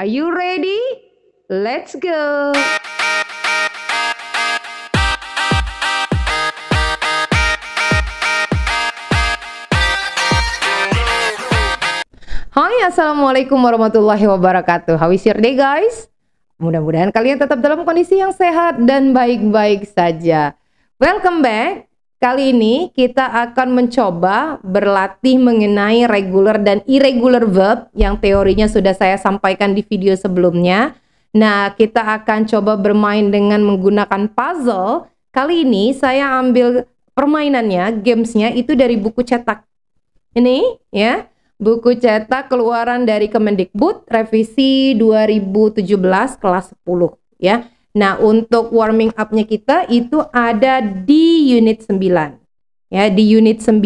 Are you ready? Let's go! Hai, Assalamualaikum warahmatullahi wabarakatuh. How is your day guys? Mudah-mudahan kalian tetap dalam kondisi yang sehat dan baik-baik saja. Welcome back Kali ini kita akan mencoba berlatih mengenai regular dan irregular verb yang teorinya sudah saya sampaikan di video sebelumnya. Nah, kita akan coba bermain dengan menggunakan puzzle. Kali ini saya ambil permainannya, gamesnya itu dari buku cetak. Ini ya, buku cetak keluaran dari Kemendikbud revisi 2017 kelas 10 ya. Nah, untuk warming up-nya kita itu ada di unit 9. Ya, di unit 9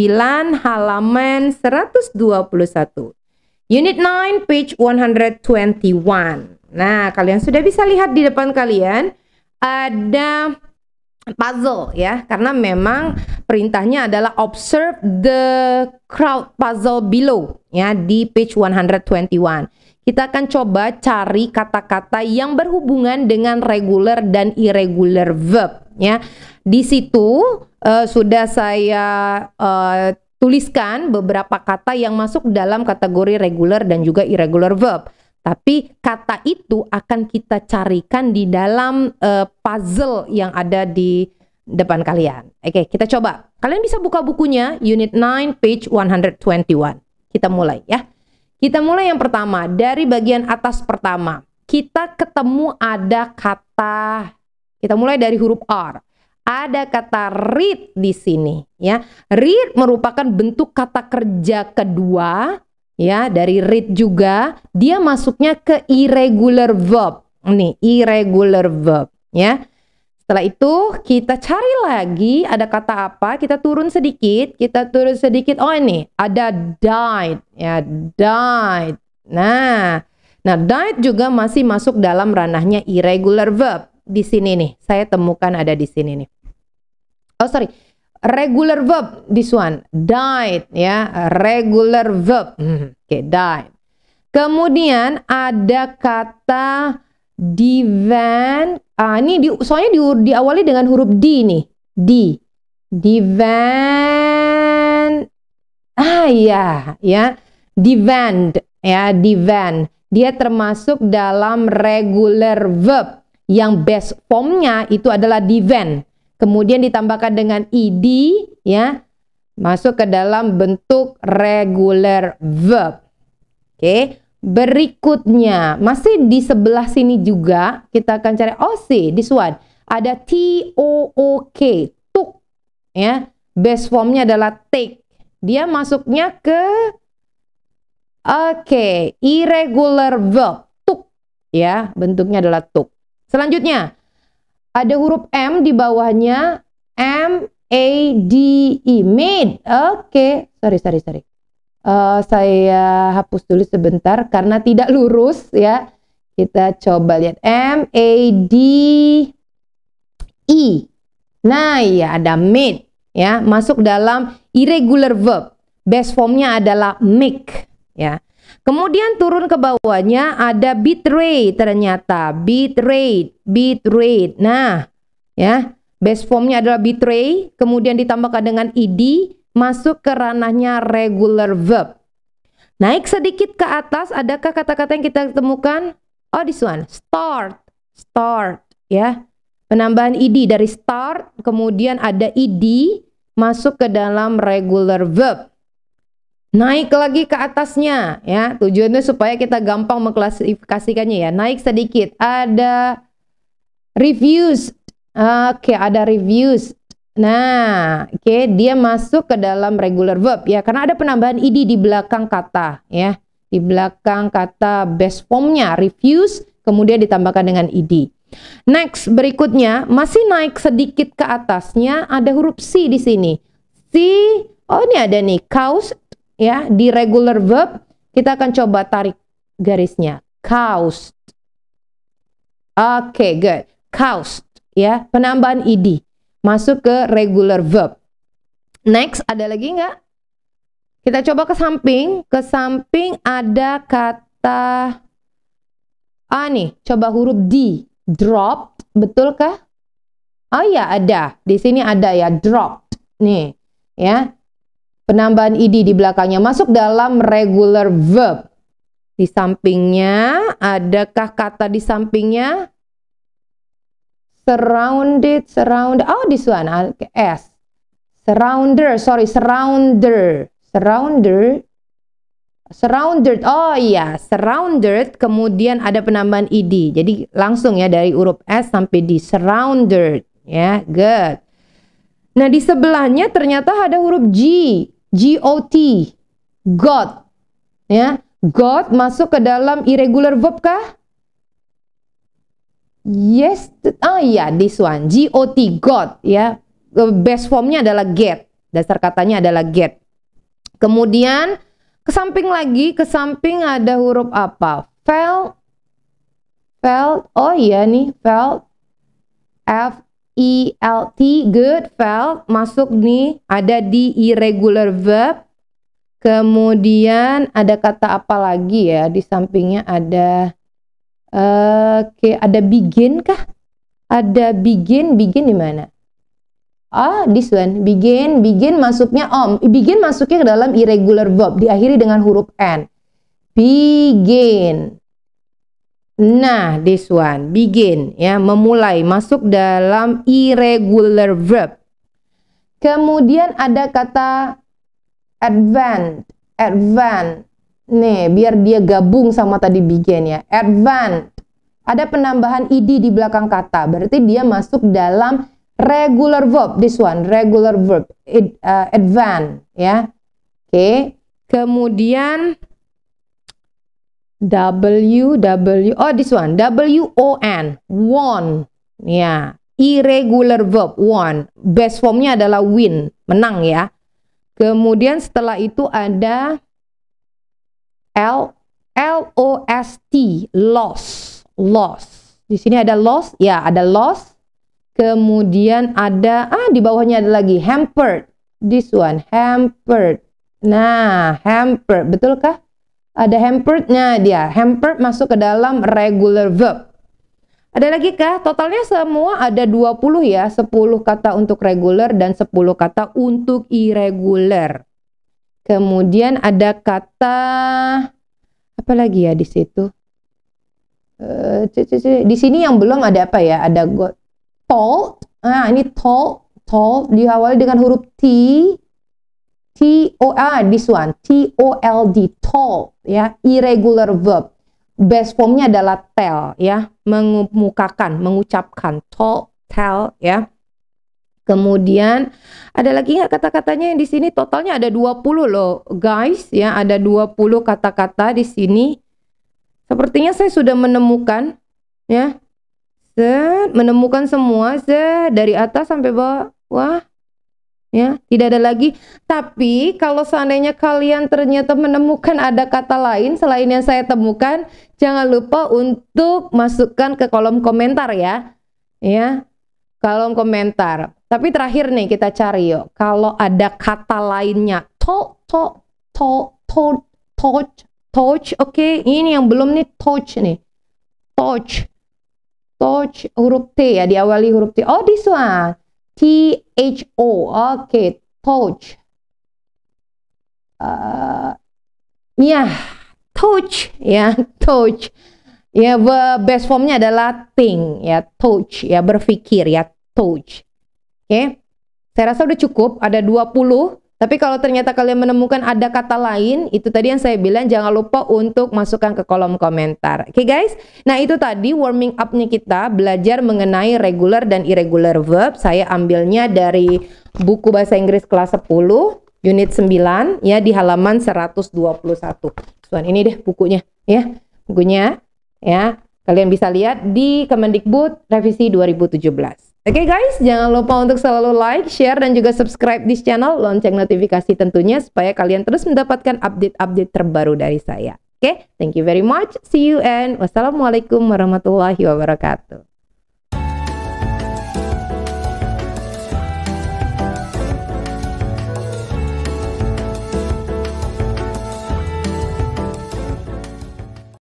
halaman 121. Unit 9 page 121. Nah, kalian sudah bisa lihat di depan kalian ada puzzle ya karena memang perintahnya adalah observe the crowd puzzle below ya di page 121 kita akan coba cari kata-kata yang berhubungan dengan regular dan irregular verb ya. Di situ uh, sudah saya uh, tuliskan beberapa kata yang masuk dalam kategori regular dan juga irregular verb. Tapi kata itu akan kita carikan di dalam uh, puzzle yang ada di depan kalian. Oke, kita coba. Kalian bisa buka bukunya unit 9 page 121. Kita mulai ya. Kita mulai yang pertama, dari bagian atas pertama. Kita ketemu ada kata, kita mulai dari huruf R. Ada kata read di sini ya. Read merupakan bentuk kata kerja kedua ya dari read juga. Dia masuknya ke irregular verb. Nih, irregular verb ya. Setelah itu kita cari lagi ada kata apa, kita turun sedikit, kita turun sedikit. Oh ini ada died ya, died. Nah, nah died juga masih masuk dalam ranahnya irregular verb. Di sini nih, saya temukan ada di sini nih. Oh sorry, regular verb this one, died ya, regular verb. Hmm, oke, okay, died. Kemudian ada kata divan ah ini di, soalnya di, diawali dengan huruf D nih D divan ah iya, ya ya divan ya divan dia termasuk dalam regular verb yang best formnya itu adalah divan kemudian ditambahkan dengan id ya masuk ke dalam bentuk regular verb oke okay. Berikutnya, masih di sebelah sini juga kita akan cari oh sih, this one. Ada T O O K, tuk ya. Base formnya adalah take. Dia masuknya ke oke, okay, irregular verb, tuk ya, bentuknya adalah tuk. Selanjutnya, ada huruf M di bawahnya M A D E made. Oke, okay. sorry sorry sorry uh, saya hapus dulu sebentar karena tidak lurus ya. Kita coba lihat M A D E. Nah, ya ada made ya, masuk dalam irregular verb. Best formnya adalah make ya. Kemudian turun ke bawahnya ada betray ternyata betray betray. Nah, ya, base formnya adalah betray, kemudian ditambahkan dengan ed masuk ke ranahnya regular verb. Naik sedikit ke atas, adakah kata-kata yang kita temukan? Oh, this one, start, start, ya. Penambahan id dari start, kemudian ada id masuk ke dalam regular verb. Naik lagi ke atasnya, ya. Tujuannya supaya kita gampang mengklasifikasikannya ya. Naik sedikit, ada reviews. Oke, okay, ada reviews. Nah, oke, okay, dia masuk ke dalam regular verb ya, karena ada penambahan id di belakang kata ya, di belakang kata best formnya refuse, kemudian ditambahkan dengan id. Next, berikutnya masih naik sedikit ke atasnya ada huruf c di sini. C, oh ini ada nih caused ya di regular verb kita akan coba tarik garisnya caused. Oke, okay, good. Caused ya, penambahan id masuk ke regular verb. Next, ada lagi nggak? Kita coba ke samping. Ke samping ada kata Ah nih, coba huruf D. Dropped, betulkah? Oh iya, ada. Di sini ada ya, dropped. Nih, ya. Penambahan id di belakangnya masuk dalam regular verb. Di sampingnya, adakah kata di sampingnya? surrounded, surround. Oh, this one, S. Surrounder, sorry, surrounder. Surrounder. Surrounded, oh iya, surrounded, kemudian ada penambahan id. Jadi langsung ya dari huruf S sampai di surrounded. Ya, good. Nah, di sebelahnya ternyata ada huruf G, G-O-T, God. Ya, Got masuk ke dalam irregular verb kah? yes ah iya this one g o T got ya eh, best formnya adalah get dasar katanya adalah get kemudian ke samping lagi ke samping ada huruf apa felt felt oh iya nih felt f e l t good felt masuk nih ada di irregular verb kemudian ada kata apa lagi ya di sampingnya ada Eh, oke, okay. ada begin kah? Ada begin, begin di mana? Ah, oh, this one. Begin, begin masuknya om. begin masuknya ke dalam irregular verb, diakhiri dengan huruf n. Begin. Nah, this one. Begin ya, memulai masuk dalam irregular verb. Kemudian ada kata advance, advance Nih, biar dia gabung sama tadi begin ya. Advance. Ada penambahan id di belakang kata. Berarti dia masuk dalam regular verb. This one, regular verb. uh, advance. Ya. Oke. Okay. Kemudian W, W, oh this one, W, O, N, won. Ya, yeah. irregular verb, won. Best formnya adalah win, menang ya. Kemudian setelah itu ada L L O S T loss loss di sini ada loss ya ada loss kemudian ada ah di bawahnya ada lagi hampered this one hampered nah hampered betulkah ada hamperednya dia hampered masuk ke dalam regular verb ada lagi kah? Totalnya semua ada 20 ya, 10 kata untuk regular dan 10 kata untuk irregular. Kemudian ada kata apa lagi ya di situ? Uh, di sini yang belum ada apa ya? Ada got tall. Ah, ini tall, tall diawali dengan huruf T. T O A ah, this one. T O L D tall ya, irregular verb. Base formnya adalah tell ya, mengemukakan, mengucapkan, tall, tell ya. Kemudian ada lagi nggak kata-katanya yang di sini totalnya ada 20 loh guys ya ada 20 kata-kata di sini. Sepertinya saya sudah menemukan ya. Set, menemukan semua set, dari atas sampai bawah. Ya, tidak ada lagi. Tapi kalau seandainya kalian ternyata menemukan ada kata lain selain yang saya temukan, jangan lupa untuk masukkan ke kolom komentar ya. Ya. Kolom komentar. Tapi terakhir nih kita cari yuk. Kalau ada kata lainnya to to to to touch touch oke okay. ini yang belum nih touch nih. Touch touch huruf T ya diawali huruf T. Oh this one. T H O. Oke, okay. Eh, iya, touch. Uh, ya, yeah. touch ya, yeah. touch. Ya, yeah, best formnya adalah think ya, touch ya, berpikir ya, touch. Oke. Okay. Saya rasa udah cukup, ada 20. Tapi kalau ternyata kalian menemukan ada kata lain, itu tadi yang saya bilang jangan lupa untuk masukkan ke kolom komentar. Oke okay guys, nah itu tadi warming up-nya kita belajar mengenai regular dan irregular verb. Saya ambilnya dari buku bahasa Inggris kelas 10, unit 9 ya di halaman 121. Tuan ini deh bukunya ya, bukunya ya. Kalian bisa lihat di Kemendikbud revisi 2017. Oke okay guys, jangan lupa untuk selalu like, share, dan juga subscribe di channel, lonceng notifikasi tentunya supaya kalian terus mendapatkan update-update terbaru dari saya. Oke, okay? thank you very much, see you and wassalamualaikum warahmatullahi wabarakatuh.